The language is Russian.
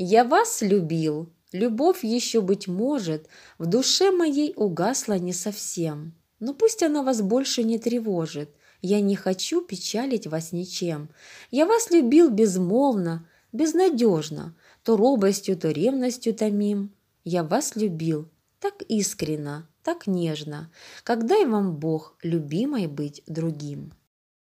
Я вас любил. Любовь еще, быть может, в душе моей угасла не совсем. Но пусть она вас больше не тревожит. Я не хочу печалить вас ничем. Я вас любил безмолвно, безнадежно, то робостью, то ревностью томим. Я вас любил так искренно, так нежно, Когда и вам Бог любимой быть другим.